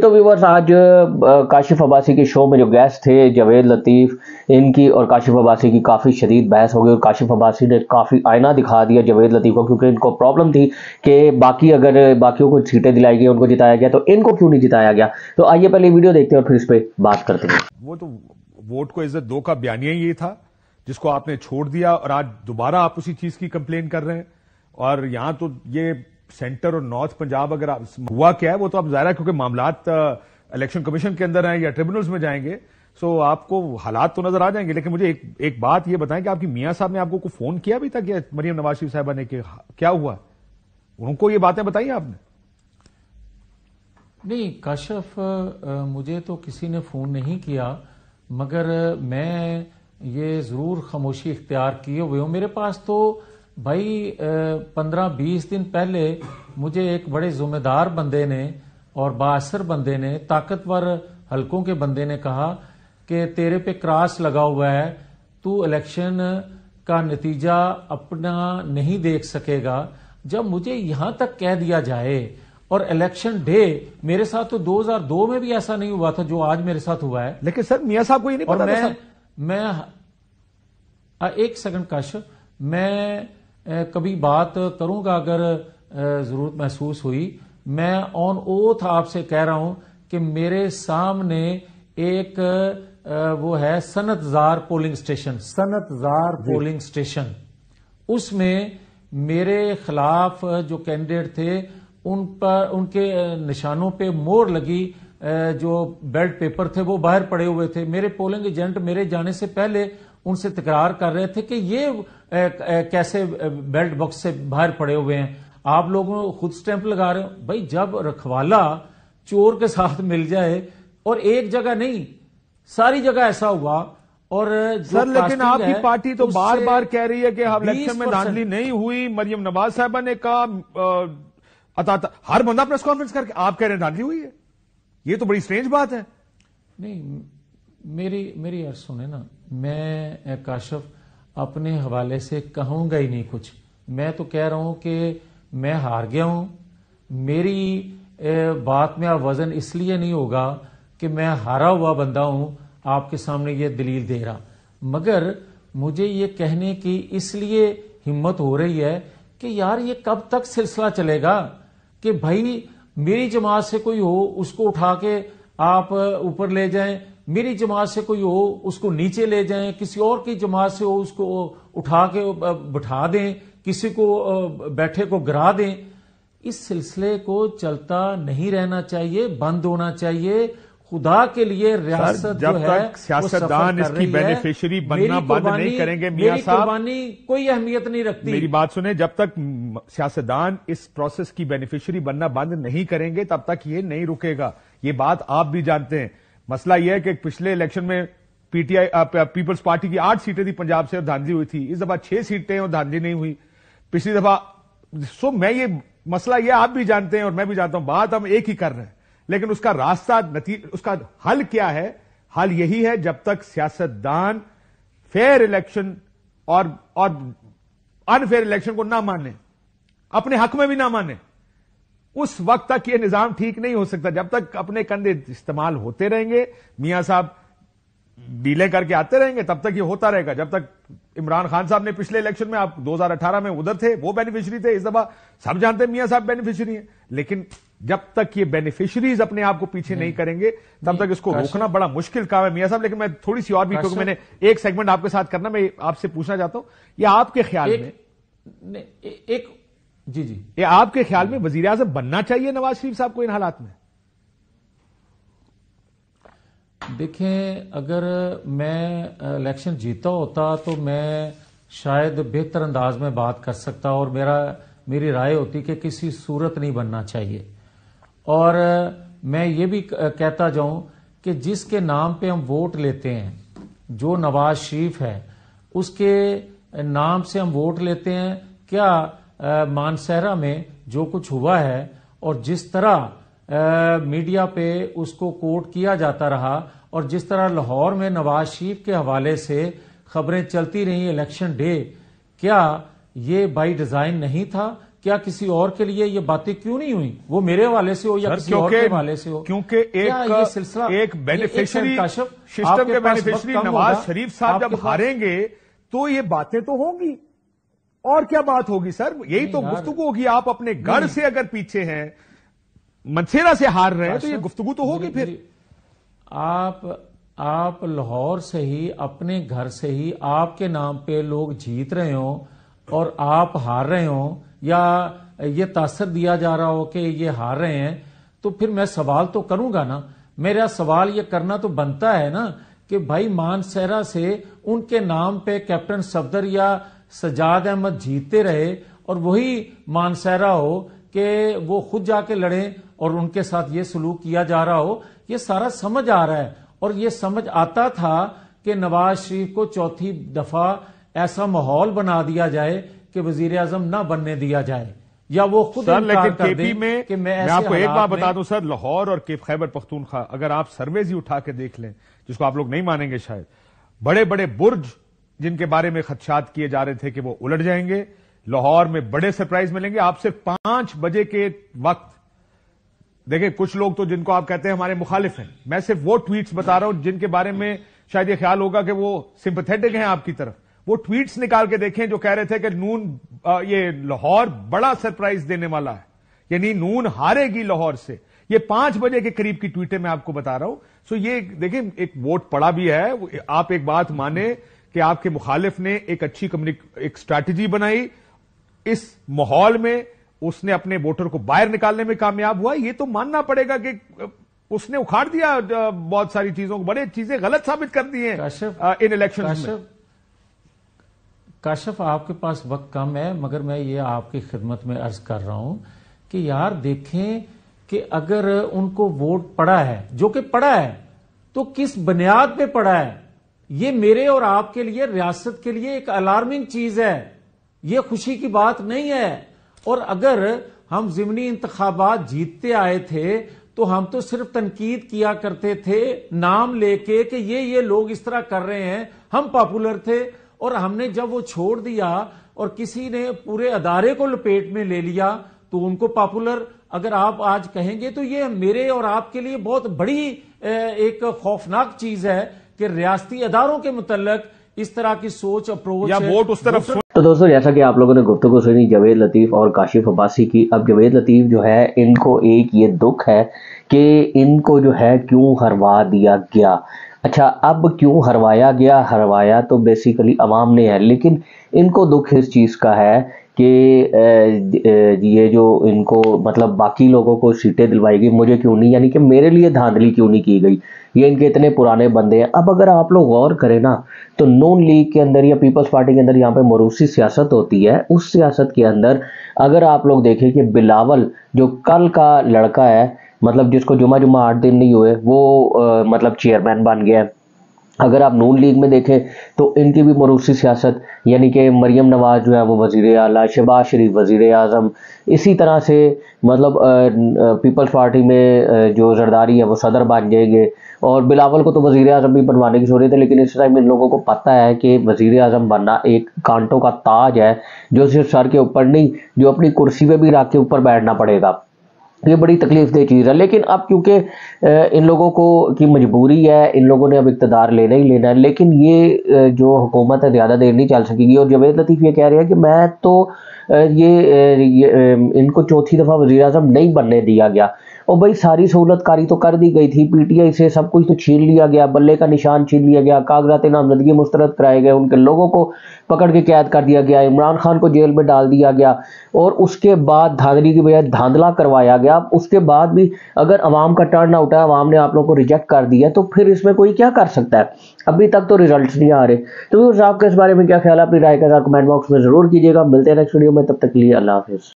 तो व्यूवर्स आज काशिफ अब्बासी के शो में जो गेस्ट थे जवेद लतीफ़ इनकी और काशिफ अब्बासी की काफ़ी शदीद बहस हो गई और काशिफ अब्बासी ने काफ़ी आईना दिखा दिया जवेद लतीफ़ को क्योंकि इनको प्रॉब्लम थी कि बाकी अगर बाकियों को सीटें दिलाई गई उनको जिताया गया तो इनको क्यों नहीं जिताया गया तो आइए पहले वीडियो देखते हैं और फिर इस पर बात करते हैं वो तो वोट को इज्जत दो का बयानिया ये था जिसको आपने छोड़ दिया और आज दोबारा आप उसी चीज़ की कंप्लेन कर रहे हैं और यहां तो ये सेंटर और नॉर्थ पंजाब अगर आप हुआ क्या है वो तो आप जाहिर है क्योंकि मामला इलेक्शन कमीशन के अंदर हैं या ट्रिब्यूनल्स में जाएंगे सो आपको हालात तो नजर आ जाएंगे लेकिन मुझे एक एक बात ये बताएं कि आपकी मियाँ साहब ने आपको को फोन किया भी था कि मरियम नवाज शरीफ साहबा ने कि क्या हुआ उनको ये बातें बताई आपने नहीं काशफ मुझे तो किसी ने फोन नहीं किया मगर मैं ये जरूर खामोशी इख्तियार किए हुए हूं मेरे पास तो भाई पंद्रह बीस दिन पहले मुझे एक बड़े जिम्मेदार बंदे ने और बासर बंदे ने ताकतवर हलकों के बंदे ने कहा कि तेरे पे क्रास लगा हुआ है तू इलेक्शन का नतीजा अपना नहीं देख सकेगा जब मुझे यहां तक कह दिया जाए और इलेक्शन डे मेरे साथ तो 2002 में भी ऐसा नहीं हुआ था जो आज मेरे साथ हुआ है लेकिन सर मियाँ साहब को ये नहीं पता मैं मैं एक सेकंड काश मैं कभी बात करूंगा अगर ज़रूरत महसूस हुई मैं ऑन ओथ आपसे कह रहा हूं कि मेरे सामने एक वो है Santajar polling station Santajar polling station उसमें मेरे खिलाफ जो कैंडिडेट थे उन पर उनके निशानों पे मोर लगी जो बेल्ट पेपर थे वो बाहर पड़े हुए थे मेरे पोलिंग एजेंट मेरे जाने से पहले उनसे तकरार कर रहे थे कि ये कैसे बेल्ट बॉक्स से बाहर पड़े हुए हैं आप को खुद स्टैंप लगा रहे हो भाई जब रखवाला चोर के साथ मिल जाए और एक जगह नहीं सारी जगह ऐसा हुआ और सर लेकिन आपकी पार्टी तो बार बार कह रही है कि हम इलेक्शन में धांधली नहीं हुई मरियम नवाज साहबा ने कहा अता हर बंदा प्रेस कॉन्फ्रेंस करके आप कह रहे हैं धांधली हुई है ये तो बड़ी स्ट्रेंज बात है नहीं मेरी मेरी यार सुने ना मैं काशफ अपने हवाले से कहूंगा ही नहीं कुछ मैं तो कह रहा हूं कि मैं हार गया हूं मेरी बात में अब वज़न इसलिए नहीं होगा कि मैं हारा हुआ बंदा हूं आपके सामने ये दलील दे रहा मगर मुझे ये कहने की इसलिए हिम्मत हो रही है कि यार ये कब तक सिलसिला चलेगा कि भाई मेरी जमात से कोई हो उसको उठा के आप ऊपर ले जाएं मेरी जमात से कोई हो उसको नीचे ले जाएं किसी और की जमात से हो उसको उठा के बैठा दें किसी को बैठे को गिरा दें इस सिलसिले को चलता नहीं रहना चाहिए बंद होना चाहिए खुदा के लिए रियासत जो है सियासतदान इसकी बनना बंद नहीं करेंगे मियां साहब कोई अहमियत नहीं रखती मेरी बात सुने जब तक सियासतदान इस प्रोसेस की बेनिफिशरी बनना बंद नहीं करेंगे तब तक ये नहीं रुकेगा ये बात आप भी जानते हैं मसला यह है कि पिछले इलेक्शन में पीटीआई पीपल्स पार्टी की आठ सीटें थी पंजाब से और धांधली हुई थी इस दफा छह सीटें और धांधली नहीं हुई पिछली दफा सो मैं ये मसला यह आप भी जानते हैं और मैं भी जानता हूं बात हम एक ही कर रहे हैं लेकिन उसका रास्ता उसका हल क्या है हल यही है जब तक सियासतदान फेयर इलेक्शन और और अनफेयर इलेक्शन को ना माने अपने हक में भी ना माने उस वक्त तक ये निज़ाम ठीक नहीं हो सकता जब तक अपने कंधे इस्तेमाल होते रहेंगे मियाँ साहब डीले करके आते रहेंगे तब तक ये होता रहेगा जब तक इमरान खान साहब ने पिछले इलेक्शन में आप 2018 में उधर थे वो बेनिफिशियरी थे इस दफा सब जानते हैं मियाँ साहब बेनिफिशियरी हैं लेकिन जब तक ये बेनिफिशरीज अपने आप को पीछे नहीं, नहीं करेंगे तब तक इसको रोकना बड़ा मुश्किल काम है मियाँ साहब लेकिन मैं थोड़ी सी और भी क्योंकि मैंने एक सेगमेंट आपके साथ करना मैं आपसे पूछना चाहता हूं या आपके ख्याल में एक जी जी ये आपके ख्याल में वजीर आजम बनना चाहिए नवाज शरीफ साहब को इन हालात में देखें अगर मैं इलेक्शन जीता होता तो मैं शायद बेहतर अंदाज में बात कर सकता और मेरा मेरी राय होती कि किसी सूरत नहीं बनना चाहिए और मैं ये भी कहता जाऊं कि जिसके नाम पे हम वोट लेते हैं जो नवाज शरीफ है उसके नाम से हम वोट लेते हैं क्या मानसहरा में जो कुछ हुआ है और जिस तरह मीडिया पे उसको कोट किया जाता रहा और जिस तरह लाहौर में नवाज शरीफ के हवाले से खबरें चलती रहीं इलेक्शन डे क्या ये बाई डिजाइन नहीं था क्या किसी और के लिए ये बातें क्यों नहीं हुई वो मेरे वाले से हो या किसी और के वाले से हो क्योंकि एक ये सिलसिला एक बेनिफिशियरी सिस्टम के बेनिफिशियरी नवाज शरीफ साहब जब हारेंगे तो ये बातें तो होंगी और क्या बात होगी सर यही तो गुफ्तगु होगी आप अपने घर से अगर पीछे हैं मथेरा से हार रहे हैं तो ये गुफ्तगु तो होगी फिर आप आप लाहौर से ही अपने घर से ही आपके नाम पे लोग जीत रहे हो और आप हार रहे हो या ये तासर दिया जा रहा हो कि ये हार रहे हैं तो फिर मैं सवाल तो करूंगा ना मेरा सवाल ये करना तो बनता है ना कि भाई मानसहरा से उनके नाम पे कैप्टन सफदर या सजाद अहमद जीतते रहे और वही मानसहरा हो कि वो खुद जाके लड़ें और उनके साथ ये सलूक किया जा रहा हो ये सारा समझ आ रहा है और ये समझ आता था कि नवाज शरीफ को चौथी दफा ऐसा माहौल बना दिया जाए कि वजीर आजम ना बनने दिया जाए या वो खुद सर लेकिन केपी में कि मैं, मैं आपको एक बार बता दूं सर लाहौर और खैबर पख्तूनखा अगर आप सर्वेज ही उठा के देख लें जिसको आप लोग नहीं मानेंगे शायद बड़े बड़े बुर्ज जिनके बारे में खदशात किए जा रहे थे कि वो उलट जाएंगे लाहौर में बड़े सरप्राइज मिलेंगे आपसे पांच बजे के वक्त देखिए कुछ लोग तो जिनको आप कहते हैं हमारे मुखालिफ हैं मैं सिर्फ वो ट्वीट्स बता रहा हूं जिनके बारे में शायद ये ख्याल होगा कि वो सिंपथेटिक हैं आपकी तरफ वो ट्वीट्स निकाल के देखें जो कह रहे थे कि नून ये लाहौर बड़ा सरप्राइज देने वाला है यानी नून हारेगी लाहौर से ये पांच बजे के करीब की ट्वीटें मैं आपको बता रहा हूं सो ये देखिए एक वोट पड़ा भी है आप एक बात माने कि आपके मुखालिफ ने एक अच्छी एक स्ट्रैटेजी बनाई इस माहौल में उसने अपने वोटर को बाहर निकालने में कामयाब हुआ ये तो मानना पड़ेगा कि उसने उखाड़ दिया बहुत सारी चीजों को बड़े चीजें गलत साबित कर दी हैं इन इलेक्शन में आपके पास वक्त कम है मगर मैं ये आपकी खिदमत में अर्ज कर रहा हूं कि यार देखें कि अगर उनको वोट पड़ा है जो कि पड़ा है तो किस बुनियाद पे पड़ा है ये मेरे और आपके लिए रियासत के लिए एक अलार्मिंग चीज है ये खुशी की बात नहीं है और अगर हम जिमनी इंतबात जीतते आए थे तो हम तो सिर्फ तनकीद किया करते थे नाम लेके कि ये ये लोग इस तरह कर रहे हैं हम पॉपुलर थे और हमने जब वो छोड़ दिया और किसी ने पूरे अदारे को लपेट में ले लिया तो उनको पॉपुलर अगर आप आज कहेंगे तो ये मेरे और आपके लिए बहुत बड़ी एक खौफनाक चीज है कि रियाती अदारों के मुतलक इस तरह की सोच अप्रोच या वोट उस तरफ तो दोस्तों जैसा कि आप लोगों ने गुप्त को सुनी जवेद लतीफ़ और काशिफ अब्बासी की अब जवेद लतीफ़ जो है इनको एक ये दुख है कि इनको जो है क्यों हरवा दिया गया अच्छा अब क्यों हरवाया गया हरवाया तो बेसिकली अवाम ने है लेकिन इनको दुख इस चीज़ का है कि ये जो इनको मतलब बाकी लोगों को सीटें दिलवाई गई मुझे क्यों नहीं यानी कि मेरे लिए धांधली क्यों नहीं की गई ये इनके इतने पुराने बंदे हैं अब अगर आप लोग गौर करें ना तो नून लीग के अंदर या पीपल्स पार्टी के अंदर यहाँ पे मरूसी सियासत होती है उस सियासत के अंदर अगर आप लोग देखें कि बिलावल जो कल का लड़का है मतलब जिसको जुमा जुमा आठ दिन नहीं हुए वो आ, मतलब चेयरमैन बन गया है अगर आप नून लीग में देखें तो इनकी भी मरूसी सियासत यानी कि मरियम नवाज जो है वो वजीर अला शहबाज शरीफ वजीर अजम इसी तरह से मतलब पीपल्स पार्टी में जो जरदारी है वो सदर बन जाएंगे और बिलावल को तो वजीर अजम भी बनवाने की जरूरत है लेकिन इस टाइम इन लोगों को पता है कि वजीर अजम बनना एक कांटों का ताज है जो सिर्फ सर के ऊपर नहीं जो अपनी कुर्सी पर भी रख के ऊपर बैठना पड़ेगा ये बड़ी तकलीफ दे चीज़ है लेकिन अब क्योंकि इन लोगों को की मजबूरी है इन लोगों ने अब इकतदार लेना ही लेना है लेकिन ये जो हुकूमत है ज़्यादा देर नहीं चल सकेगी और जवेद लतीफ़ ये कह रहे हैं कि मैं तो ये, ये इनको चौथी दफ़ा वजी अजम नहीं बनने दिया गया और भाई सारी सहूलत कारी तो कर दी गई थी पीटीआई से सब कुछ तो छीन लिया गया बल्ले का निशान छीन लिया गया कागजात नामजदगी मुस्तरद कराए गए उनके लोगों को पकड़ के कैद कर दिया गया इमरान खान को जेल में डाल दिया गया और उसके बाद धांधली की बजाय धांधला करवाया गया उसके बाद भी अगर अवाम का टर्न आउट है अवाम ने आप लोगों को रिजेक्ट कर दिया तो फिर इसमें कोई क्या कर सकता है अभी तक तो रिजल्ट नहीं आ रहे तो आपका इस बारे में क्या ख्याल है अपनी राय का कमेंट बॉक्स में ज़रूर कीजिएगा मिलते हैं नेक्स्ट वीडियो में तब तक लिए अल्लाह हाफिज़